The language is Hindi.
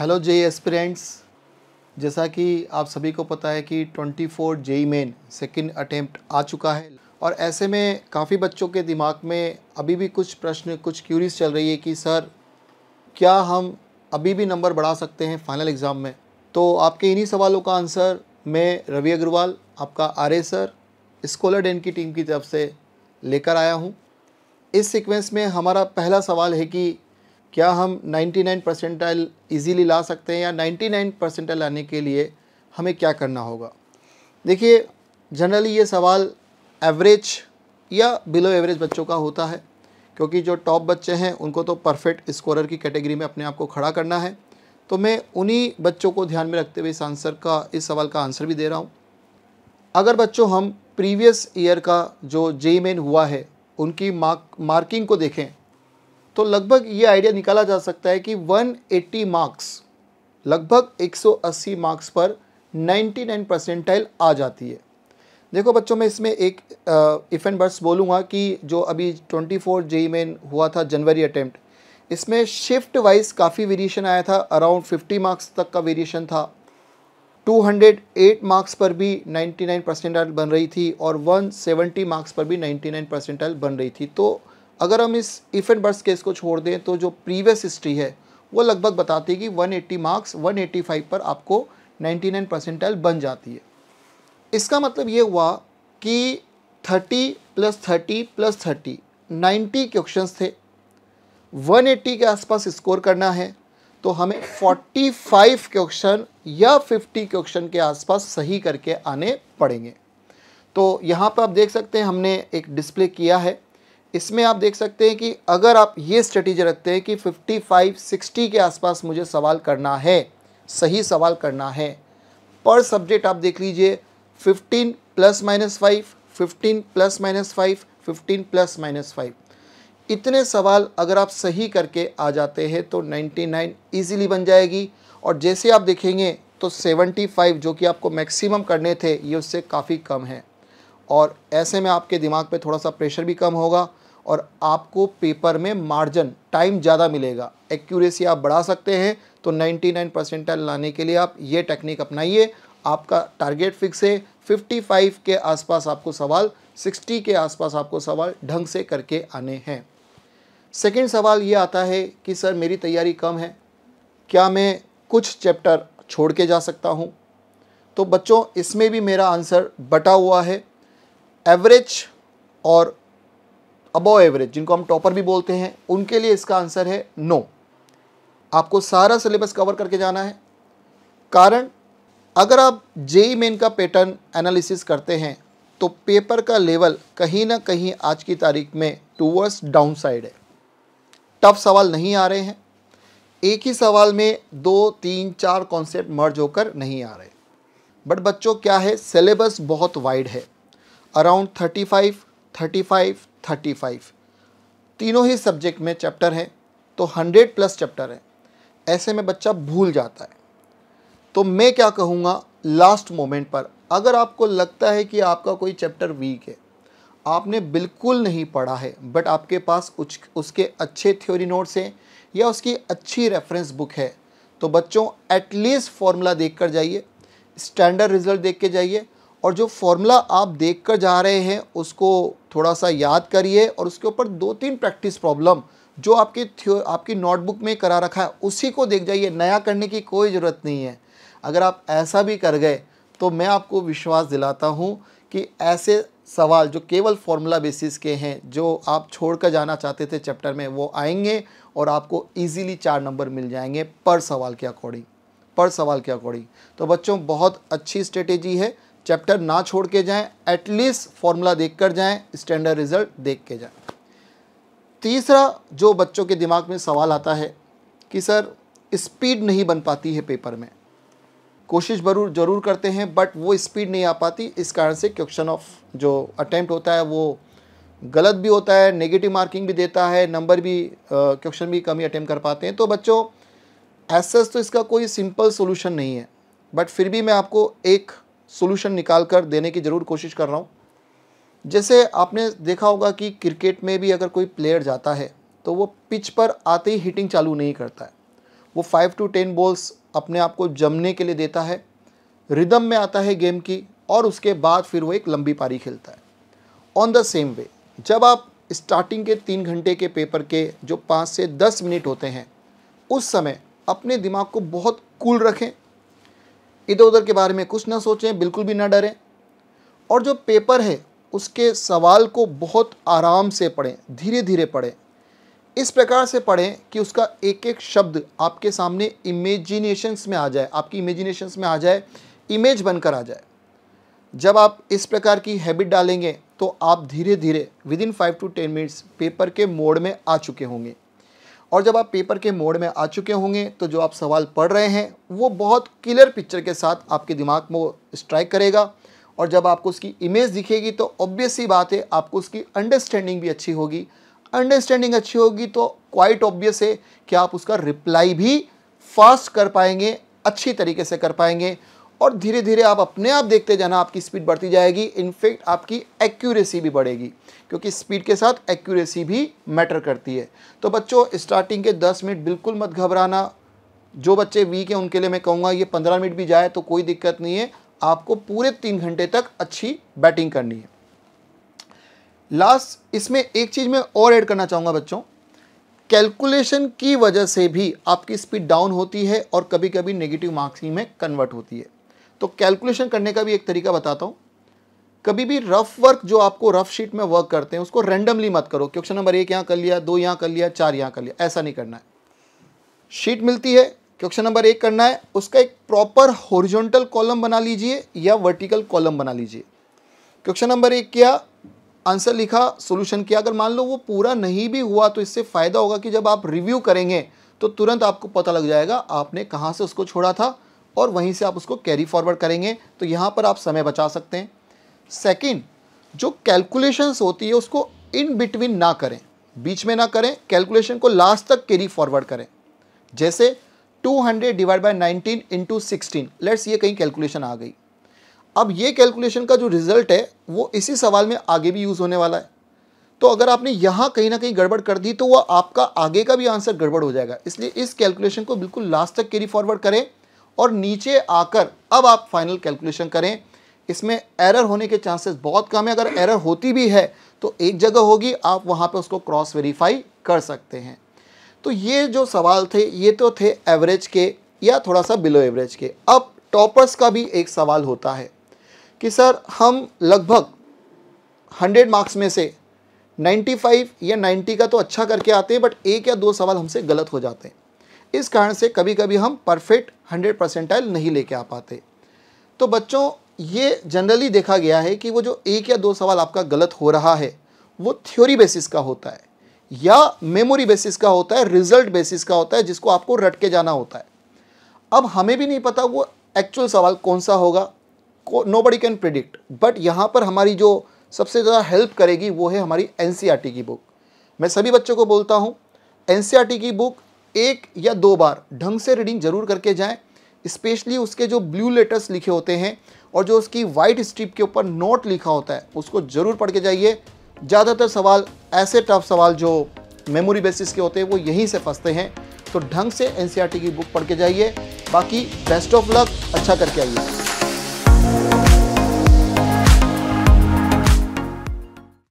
हेलो जे एस्पिरेंट्स जैसा कि आप सभी को पता है कि 24 four JEE Main second attempt आ चुका है और ऐसे में काफ़ी बच्चों के दिमाग में अभी भी कुछ प्रश्न कुछ क्यूरीज चल रही है कि सर क्या हम अभी भी नंबर बढ़ा सकते हैं फाइनल एग्ज़ाम में तो आपके इन्हीं सवालों का आंसर मैं रवि अग्रवाल आपका आर सर स्कॉलर डेन की टीम की तरफ से लेकर आया हूँ इस सिक्वेंस में हमारा पहला सवाल है कि क्या हम 99 परसेंटाइल ईजीली ला सकते हैं या 99 परसेंटाइल लाने के लिए हमें क्या करना होगा देखिए जनरली ये सवाल एवरेज या बिलो एवरेज बच्चों का होता है क्योंकि जो टॉप बच्चे हैं उनको तो परफेक्ट स्कोरर की कैटेगरी में अपने आप को खड़ा करना है तो मैं उन्हीं बच्चों को ध्यान में रखते हुए इस आंसर का इस सवाल का आंसर भी दे रहा हूँ अगर बच्चों हम प्रीवियस ईयर का जो जे मेन हुआ है उनकी मार्क मार्किंग को देखें तो लगभग ये आइडिया निकाला जा सकता है कि 180 मार्क्स लगभग 180 मार्क्स पर 99 परसेंटाइल आ जाती है देखो बच्चों मैं इसमें एक इफ़ एंड बर्स बोलूँगा कि जो अभी 24 फोर जेई मेन हुआ था जनवरी अटैम्प्ट इसमें शिफ्ट वाइज काफ़ी वेरिएशन आया था अराउंड 50 मार्क्स तक का वेरिएशन था 208 मार्क्स पर भी 99 परसेंटाइल बन रही थी और 170 मार्क्स पर भी 99 परसेंटाइल बन रही थी तो अगर हम इस इफ़ एंड बर्स केस को छोड़ दें तो जो प्रीवियस हिस्ट्री है वो लगभग बताती है कि 180 मार्क्स 185 पर आपको 99 परसेंटाइल बन जाती है इसका मतलब ये हुआ कि 30 प्लस 30 प्लस 30 90 क्वेश्चन थे 180 के आसपास स्कोर करना है तो हमें 45 क्वेश्चन या 50 क्वेश्चन के आसपास सही करके आने पड़ेंगे तो यहाँ पर आप देख सकते हैं हमने एक डिस्प्ले किया है इसमें आप देख सकते हैं कि अगर आप ये स्ट्रेटेजी रखते हैं कि 55 60 के आसपास मुझे सवाल करना है सही सवाल करना है पर सब्जेक्ट आप देख लीजिए 15 plus minus five fifteen plus minus five fifteen plus minus five इतने सवाल अगर आप सही करके आ जाते हैं तो 99 इजीली बन जाएगी और जैसे आप देखेंगे तो 75 जो कि आपको मैक्सिमम करने थे ये उससे काफ़ी कम है और ऐसे में आपके दिमाग पे थोड़ा सा प्रेशर भी कम होगा और आपको पेपर में मार्जिन टाइम ज़्यादा मिलेगा एक्यूरेसी आप बढ़ा सकते हैं तो 99 परसेंटाइल लाने के लिए आप ये टेक्निक अपनाइए आपका टारगेट फिक्स है 55 के आसपास आपको सवाल 60 के आसपास आपको सवाल ढंग से करके आने हैं सेकंड सवाल ये आता है कि सर मेरी तैयारी कम है क्या मैं कुछ चैप्टर छोड़ के जा सकता हूँ तो बच्चों इसमें भी मेरा आंसर बटा हुआ है एवरेज और अबो एवरेज जिनको हम टॉपर भी बोलते हैं उनके लिए इसका आंसर है नो आपको सारा सिलेबस कवर करके जाना है कारण अगर आप जेई मेन e का पैटर्न एनालिसिस करते हैं तो पेपर का लेवल कहीं ना कहीं आज की तारीख में टूवर्स डाउन साइड है टफ सवाल नहीं आ रहे हैं एक ही सवाल में दो तीन चार कॉन्सेप्ट मर्ज होकर नहीं आ रहे बट बच्चों क्या है सिलेबस बहुत वाइड है around thirty five thirty five thirty five तीनों ही सब्जेक्ट में चैप्टर हैं तो हंड्रेड प्लस चैप्टर है ऐसे में बच्चा भूल जाता है तो मैं क्या कहूँगा लास्ट मोमेंट पर अगर आपको लगता है कि आपका कोई चैप्टर वीक है आपने बिल्कुल नहीं पढ़ा है बट आपके पास उच, उसके अच्छे थ्योरी नोट्स हैं या उसकी अच्छी रेफरेंस बुक है तो बच्चों एटलीस्ट फॉर्मूला देख कर जाइए स्टैंडर्ड रिजल्ट देख के जाइए और जो फॉर्मूला आप देख कर जा रहे हैं उसको थोड़ा सा याद करिए और उसके ऊपर दो तीन प्रैक्टिस प्रॉब्लम जो आपके थ्यो आपकी नोटबुक में करा रखा है उसी को देख जाइए नया करने की कोई ज़रूरत नहीं है अगर आप ऐसा भी कर गए तो मैं आपको विश्वास दिलाता हूँ कि ऐसे सवाल जो केवल फॉर्मूला बेसिस के हैं जो आप छोड़ कर जाना चाहते थे चैप्टर में वो आएंगे और आपको इजीली चार नंबर मिल जाएंगे पर सवाल के अकॉर्डिंग पर सवाल के अकॉर्डिंग तो बच्चों बहुत अच्छी स्ट्रेटेजी है चैप्टर ना छोड़ के जाएं एटलीस्ट फॉर्मूला देख कर जाएँ स्टैंडर्ड रिजल्ट देख के जाएँ तीसरा जो बच्चों के दिमाग में सवाल आता है कि सर स्पीड नहीं बन पाती है पेपर में कोशिश जरूर जरूर करते हैं बट वो स्पीड नहीं आ पाती इस कारण से क्वेश्चन ऑफ जो अटैम्प्ट होता है वो गलत भी होता है नेगेटिव मार्किंग भी देता है नंबर भी क्वेश्चन भी कम ही अटैम्प्ट कर पाते हैं तो बच्चों एस तो इसका कोई सिंपल सोल्यूशन नहीं है बट फिर भी मैं आपको एक सोल्यूशन निकाल कर देने की ज़रूर कोशिश कर रहा हूँ जैसे आपने देखा होगा कि क्रिकेट में भी अगर कोई प्लेयर जाता है तो वो पिच पर आते ही हिटिंग चालू नहीं करता है वो फाइव टू टेन बॉल्स अपने आप को जमने के लिए देता है रिदम में आता है गेम की और उसके बाद फिर वो एक लंबी पारी खेलता है ऑन द सेम वे जब आप स्टार्टिंग के तीन घंटे के पेपर के जो पाँच से दस मिनट होते हैं उस समय अपने दिमाग को बहुत कूल रखें इधर उधर के बारे में कुछ ना सोचें बिल्कुल भी ना डरें और जो पेपर है उसके सवाल को बहुत आराम से पढ़ें धीरे धीरे पढ़ें इस प्रकार से पढ़ें कि उसका एक एक शब्द आपके सामने इमेजिनेशंस में आ जाए आपकी इमेजिनेशंस में आ जाए इमेज बनकर आ जाए जब आप इस प्रकार की हैबिट डालेंगे तो आप धीरे धीरे within five to ten minutes paper के मोड में आ चुके होंगे और जब आप पेपर के मोड में आ चुके होंगे तो जो आप सवाल पढ़ रहे हैं वो बहुत क्लियर पिक्चर के साथ आपके दिमाग में स्ट्राइक करेगा और जब आपको उसकी इमेज दिखेगी तो ऑब्वियस ही बात है आपको उसकी अंडरस्टैंडिंग भी अच्छी होगी अंडरस्टैंडिंग अच्छी होगी तो क्वाइट ऑब्वियस है कि आप उसका रिप्लाई भी फास्ट कर पाएंगे अच्छी तरीके से कर पाएंगे और धीरे धीरे आप अपने आप देखते जाना आपकी स्पीड बढ़ती जाएगी इनफेक्ट आपकी एक्यूरेसी भी बढ़ेगी क्योंकि स्पीड के साथ एक्यूरेसी भी मैटर करती है तो बच्चों स्टार्टिंग के 10 मिनट बिल्कुल मत घबराना जो बच्चे वीक हैं उनके लिए मैं कहूँगा ये 15 मिनट भी जाए तो कोई दिक्कत नहीं है आपको पूरे तीन घंटे तक अच्छी बैटिंग करनी है लास्ट इसमें एक चीज़ मैं और ऐड करना चाहूँगा बच्चों कैलकुलेशन की वजह से भी आपकी स्पीड डाउन होती है और कभी कभी नेगेटिव मार्क्स ही में कन्वर्ट होती है तो कैलकुलेशन करने का भी एक तरीका बताता हूँ कभी भी रफ वर्क जो आपको रफ शीट में वर्क करते हैं उसको रैंडमली मत करो क्वेश्चन नंबर एक यहाँ कर लिया दो यहाँ कर लिया चार यहाँ कर लिया ऐसा नहीं करना है शीट मिलती है क्वेश्चन नंबर एक करना है उसका एक प्रॉपर हॉरिजॉन्टल कॉलम बना लीजिए या वर्टिकल कॉलम बना लीजिए क्वेश्चन नंबर एक किया आंसर लिखा सोल्यूशन किया अगर मान लो वो पूरा नहीं भी हुआ तो इससे फ़ायदा होगा कि जब आप रिव्यू करेंगे तो तुरंत आपको पता लग जाएगा आपने कहाँ से उसको छोड़ा था और वहीं से आप उसको कैरी फॉरवर्ड करेंगे तो यहाँ पर आप समय बचा सकते हैं सेकंड जो कैलकुलेशंस होती है उसको इन बिटवीन ना करें बीच में ना करें कैलकुलेशन को लास्ट तक कैरी फॉरवर्ड करें जैसे 200 hundred divide by nineteen into sixteen let's ये कहीं कैलकुलेशन आ गई अब ये कैलकुलेशन का जो रिज़ल्ट है वो इसी सवाल में आगे भी यूज़ होने वाला है तो अगर आपने यहाँ कहीं ना कहीं गड़बड़ कर दी तो वह आपका आगे का भी आंसर गड़बड़ हो जाएगा इसलिए इस कैलकुलेशन को बिल्कुल लास्ट तक कैरी फॉरवर्ड करें और नीचे आकर अब आप फाइनल कैलकुलेशन करें इसमें एरर होने के चांसेस बहुत कम है अगर एरर होती भी है तो एक जगह होगी आप वहां पर उसको क्रॉस वेरीफाई कर सकते हैं तो ये जो सवाल थे ये तो थे एवरेज के या थोड़ा सा बिलो एवरेज के अब टॉपर्स का भी एक सवाल होता है कि सर हम लगभग 100 मार्क्स में से 95 या 90 का तो अच्छा करके आते हैं बट एक या दो सवाल हमसे गलत हो जाते हैं इस कारण से कभी कभी हम परफेक्ट हंड्रेड परसेंटाइल नहीं लेके आ पाते तो बच्चों ये जनरली देखा गया है कि वो जो एक या दो सवाल आपका गलत हो रहा है वो थ्योरी बेसिस का होता है या मेमोरी बेसिस का होता है रिजल्ट बेसिस का होता है जिसको आपको रट के जाना होता है अब हमें भी नहीं पता वो एक्चुअल सवाल कौन सा होगा nobody can predict but यहाँ पर हमारी जो सबसे ज़्यादा हेल्प करेगी वो है हमारी एन e की बुक मैं सभी बच्चों को बोलता हूँ एन e की बुक एक या दो बार ढंग से रीडिंग जरूर करके जाएं स्पेशली उसके जो ब्लू लेटर्स लिखे होते हैं और जो उसकी वाइट स्ट्रिप के ऊपर नोट लिखा होता है उसको ज़रूर पढ़ के जाइए ज़्यादातर सवाल ऐसे टफ सवाल जो मेमोरी बेसिस के होते हैं वो यहीं से फंसते हैं तो ढंग से एन e की बुक पढ़ के जाइए बाकी बेस्ट ऑफ लक अच्छा करके आइए